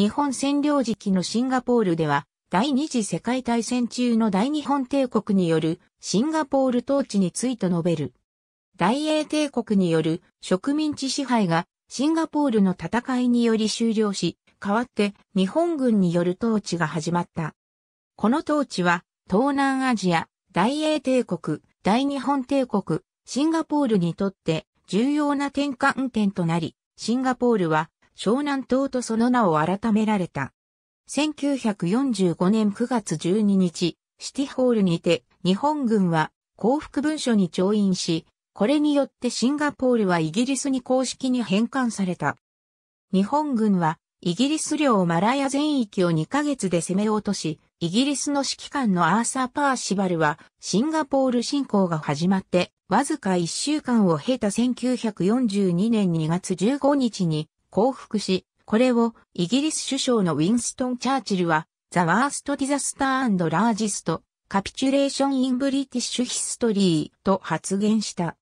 日本占領時期のシンガポールでは、第二次世界大戦中の大日本帝国によるシンガポール統治について述べる。大英帝国による植民地支配がシンガポールの戦いにより終了し、代わって日本軍による統治が始まった。この統治は東南アジア、大英帝国、大日本帝国、シンガポールにとって重要な転換点となり、シンガポールは湘南島とその名を改められた。1945年9月12日、シティホールにて日本軍は降伏文書に調印し、これによってシンガポールはイギリスに公式に返還された。日本軍はイギリス領マラヤ全域を2ヶ月で攻め落とし、イギリスの指揮官のアーサー・パーシバルはシンガポール侵攻が始まってわずか1週間を経た1942年2月15日に降伏し、これをイギリス首相のウィンストン・チャーチルは、ザ・ワースト・ディザスター・ラージスト・カピチュレーション・イン・ブリティッシュ・ヒストリーと発言した。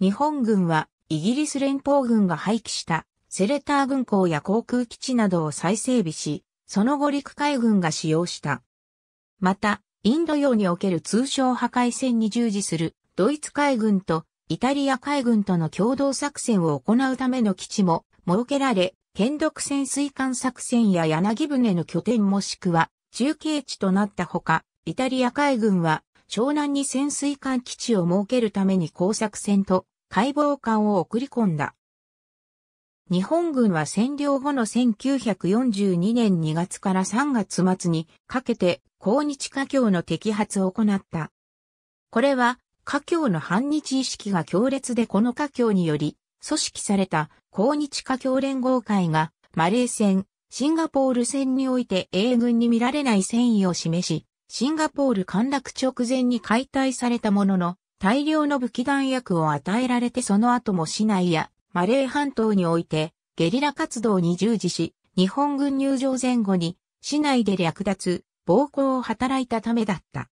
日本軍はイギリス連邦軍が廃棄したセレター軍港や航空基地などを再整備し、その後陸海軍が使用した。また、インド洋における通商破壊戦に従事するドイツ海軍とイタリア海軍との共同作戦を行うための基地も設けられ、県独潜水艦作戦や柳船の拠点もしくは中継地となったほか、イタリア海軍は湘南に潜水艦基地を設けるために工作船と解剖艦を送り込んだ。日本軍は占領後の1942年2月から3月末にかけて抗日華僑の摘発を行った。これは華僑の反日意識が強烈でこの華僑により組織された抗日華僑連合会がマレー戦、シンガポール戦において英軍に見られない戦意を示し、シンガポール陥落直前に解体されたものの、大量の武器弾薬を与えられてその後も市内やマレー半島においてゲリラ活動に従事し、日本軍入場前後に市内で略奪、暴行を働いたためだった。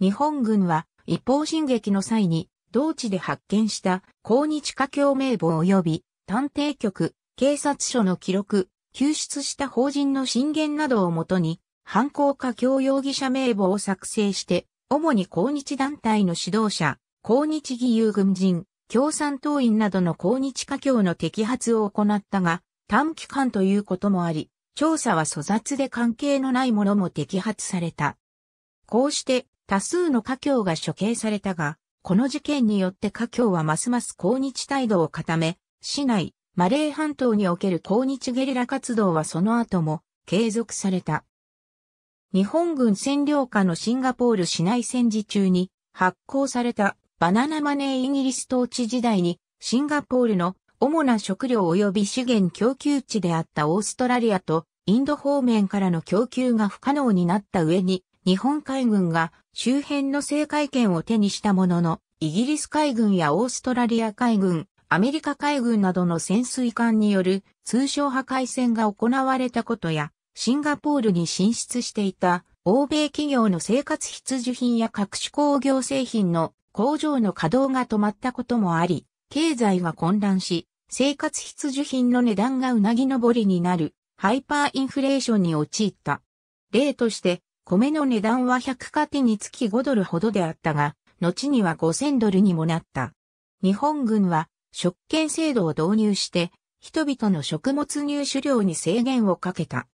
日本軍は一方進撃の際に同地で発見した抗日華僑名簿及び探偵局、警察署の記録、救出した法人の進言などをもとに、犯行華僑容疑者名簿を作成して、主に抗日団体の指導者、抗日義勇軍人、共産党員などの抗日華僑の摘発を行ったが、短期間ということもあり、調査は粗雑で関係のないものも摘発された。こうして、多数の華僑が処刑されたが、この事件によって華僑はますます抗日態度を固め、市内、マレー半島における抗日ゲリラ活動はその後も継続された。日本軍占領下のシンガポール市内戦時中に発行されたバナナマネーイギリス統治時代にシンガポールの主な食料及び資源供給地であったオーストラリアとインド方面からの供給が不可能になった上に日本海軍が周辺の制海権を手にしたものの、イギリス海軍やオーストラリア海軍、アメリカ海軍などの潜水艦による通商破壊戦が行われたことや、シンガポールに進出していた欧米企業の生活必需品や各種工業製品の工場の稼働が止まったこともあり、経済が混乱し、生活必需品の値段がうなぎ登りになるハイパーインフレーションに陥った。例として、米の値段は100カテにつき5ドルほどであったが、後には5000ドルにもなった。日本軍は食券制度を導入して、人々の食物入手量に制限をかけた。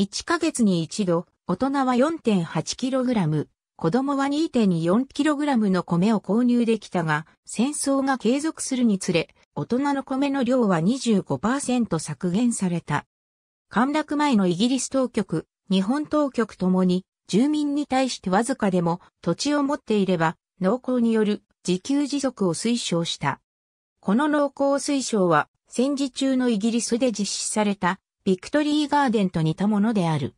1ヶ月に一度、大人は 4.8kg、子供は 2.4kg の米を購入できたが、戦争が継続するにつれ、大人の米の量は25%削減された。陥落前のイギリス当局、日本当局ともに、住民に対してわずかでも土地を持っていれば、農耕による自給自足を推奨した。この農耕推奨は戦時中のイギリスで実施されたビクトリーガーデンと似たものである。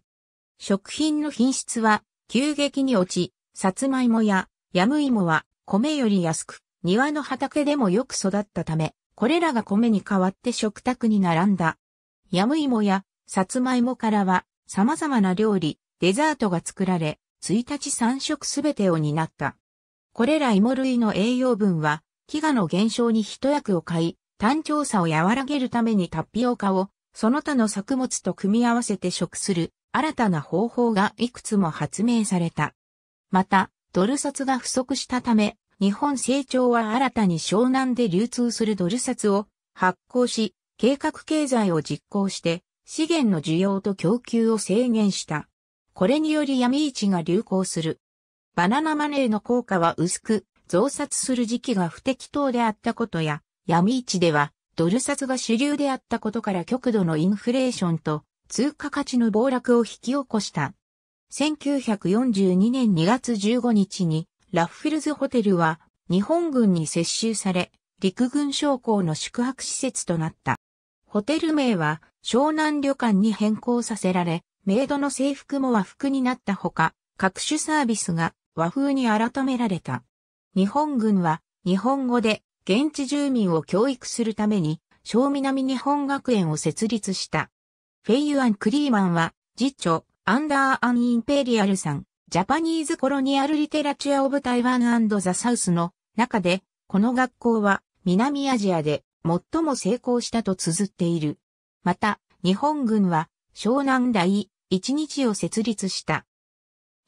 食品の品質は急激に落ち、さつまいもやヤムイモは米より安く、庭の畑でもよく育ったため、これらが米に代わって食卓に並んだ。ヤムイモやさつまいもからは様々な料理、デザートが作られ、1日3食すべてを担った。これら芋類の栄養分は、飢餓の減少に一役を買い、単調さを和らげるためにタピオカを、その他の作物と組み合わせて食する、新たな方法がいくつも発明された。また、ドル札が不足したため、日本成長は新たに湘南で流通するドル札を発行し、計画経済を実行して、資源の需要と供給を制限した。これにより闇市が流行する。バナナマネーの効果は薄く、増殺する時期が不適当であったことや、闇市ではドル札が主流であったことから極度のインフレーションと通貨価値の暴落を引き起こした。1942年2月15日にラッフィルズホテルは日本軍に接収され、陸軍将校の宿泊施設となった。ホテル名は湘南旅館に変更させられ、メイドの制服も和服になったほか、各種サービスが和風に改められた。日本軍は日本語で現地住民を教育するために小南日本学園を設立した。フェイユアン・クリーマンは、次長、アンダー・アン・インペリアルさん、ジャパニーズ・コロニアル・リテラチュア・オブ・台湾ザ・サウスの中で、この学校は南アジアで最も成功したと綴っている。また、日本軍は湘南大。一日を設立した。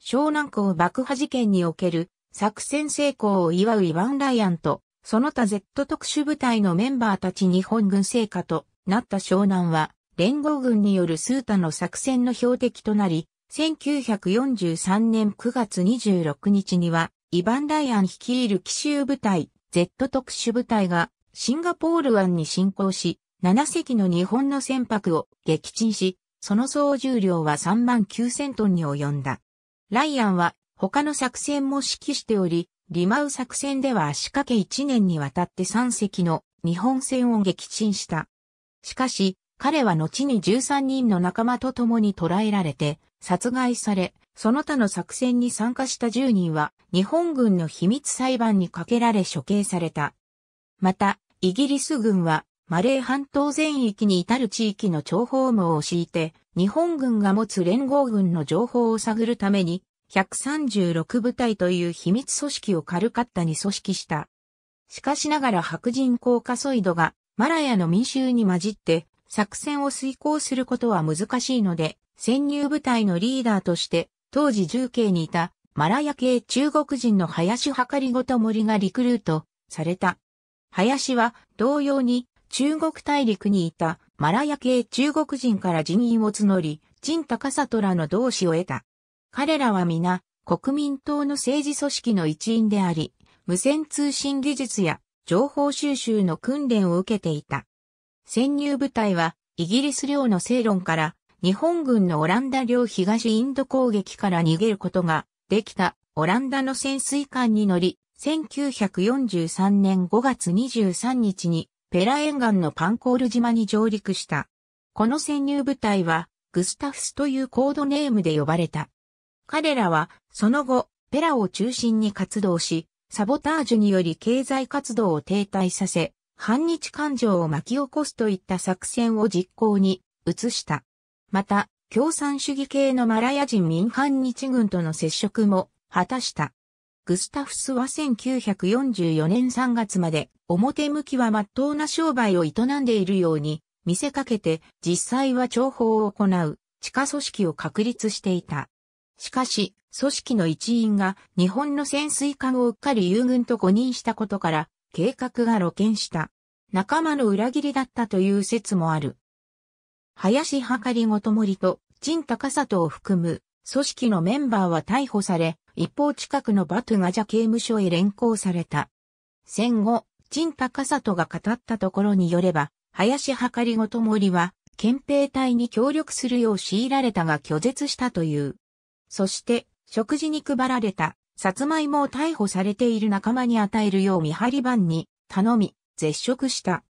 湘南港爆破事件における作戦成功を祝うイヴァン・ライアンと、その他 Z 特殊部隊のメンバーたち日本軍成果となった湘南は、連合軍によるスータの作戦の標的となり、1943年9月26日には、イヴァン・ライアン率いる奇襲部隊、Z 特殊部隊がシンガポール湾に侵攻し、7隻の日本の船舶を撃沈し、その総重量は3万9000トンに及んだ。ライアンは他の作戦も指揮しており、リマウ作戦では足掛け1年にわたって3隻の日本船を撃沈した。しかし、彼は後に13人の仲間と共に捕らえられて、殺害され、その他の作戦に参加した10人は、日本軍の秘密裁判にかけられ処刑された。また、イギリス軍は、マレー半島全域に至る地域の情報網を敷いて、日本軍が持つ連合軍の情報を探るために、136部隊という秘密組織をカルカッタに組織した。しかしながら白人コーカソイドが、マラヤの民衆に混じって、作戦を遂行することは難しいので、潜入部隊のリーダーとして、当時重慶にいた、マラヤ系中国人の林はかりごと森がリクルートされた。林は同様に中国大陸にいたマラヤ系中国人から人員を募り、陳高里らの同志を得た。彼らは皆、国民党の政治組織の一員であり、無線通信技術や情報収集の訓練を受けていた。潜入部隊は、イギリス領の正論から、日本軍のオランダ領東インド攻撃から逃げることができたオランダの潜水艦に乗り、1943年5月23日にペラ沿岸のパンコール島に上陸した。この潜入部隊は、グスタフスというコードネームで呼ばれた。彼らは、その後、ペラを中心に活動し、サボタージュにより経済活動を停滞させ、反日感情を巻き起こすといった作戦を実行に移した。また、共産主義系のマラヤ人民反日軍との接触も果たした。グスタフスは1944年3月まで表向きは真っ当な商売を営んでいるように見せかけて実際は重報を行う地下組織を確立していた。しかし、組織の一員が日本の潜水艦をうっかり友軍と誤認したことから計画が露見した。仲間の裏切りだったという説もある。林はかりごともりと、陳高里を含む組織のメンバーは逮捕され、一方近くのバトゥガジャ刑務所へ連行された。戦後、陳高里が語ったところによれば、林はかりごと森は、憲兵隊に協力するよう強いられたが拒絶したという。そして、食事に配られた、さつまいもを逮捕されている仲間に与えるよう見張り番に頼み、絶食した。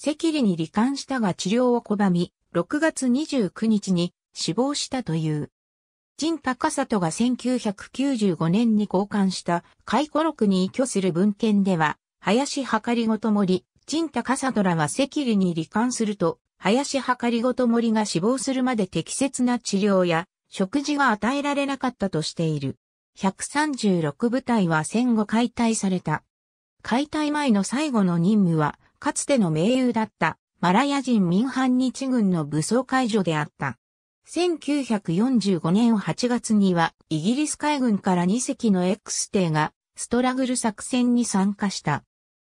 赤痢に罹患したが治療を拒み、6月29日に死亡したという。陳高里が1995年に交換した回顧録に依拠する文献では、林計りごと森、陳太ドラは赤痢に罹患すると、林計りごと森が死亡するまで適切な治療や食事が与えられなかったとしている。136部隊は戦後解体された。解体前の最後の任務は、かつての盟友だったマラヤ人民反日軍の武装解除であった。1945年8月にはイギリス海軍から2隻の X 艇がストラグル作戦に参加した。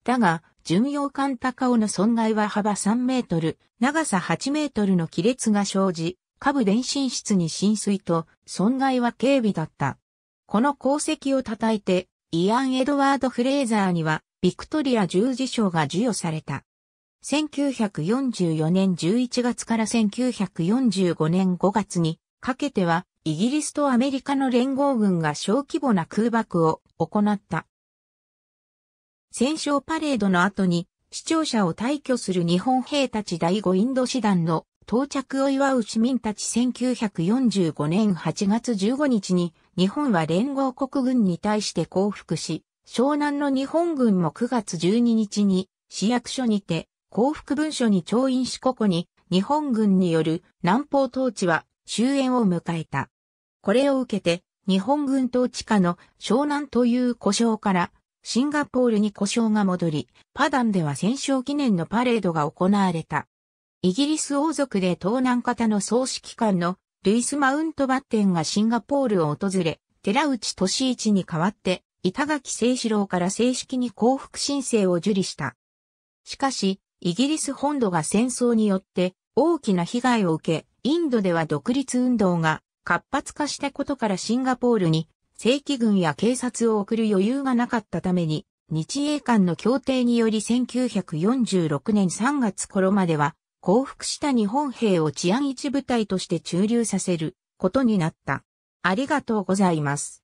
だが、巡洋艦高尾の損害は幅3メートル、長さ8メートルの亀裂が生じ、下部電信室に浸水と、損害は軽微だった。この功績を称えて、イアン・エドワード・フレーザーには、ビクトリア十字章が授与された。1944年11月から1945年5月にかけては、イギリスとアメリカの連合軍が小規模な空爆を行った。戦勝パレードの後に、視聴者を退去する日本兵たち第5インド師団の到着を祝う市民たち1945年8月15日に日本は連合国軍に対して降伏し、湘南の日本軍も9月12日に市役所にて降伏文書に調印しここに日本軍による南方統治は終焉を迎えた。これを受けて日本軍統治下の湘南という故障からシンガポールに故障が戻り、パダンでは戦勝記念のパレードが行われた。イギリス王族で東南方の総指揮官のルイス・マウントバッテンがシンガポールを訪れ、寺内俊一に代わって、板垣清志郎から正式に降伏申請を受理した。しかし、イギリス本土が戦争によって大きな被害を受け、インドでは独立運動が活発化したことからシンガポールに正規軍や警察を送る余裕がなかったために、日英間の協定により1946年3月頃までは、降伏した日本兵を治安一部隊として駐留させることになった。ありがとうございます。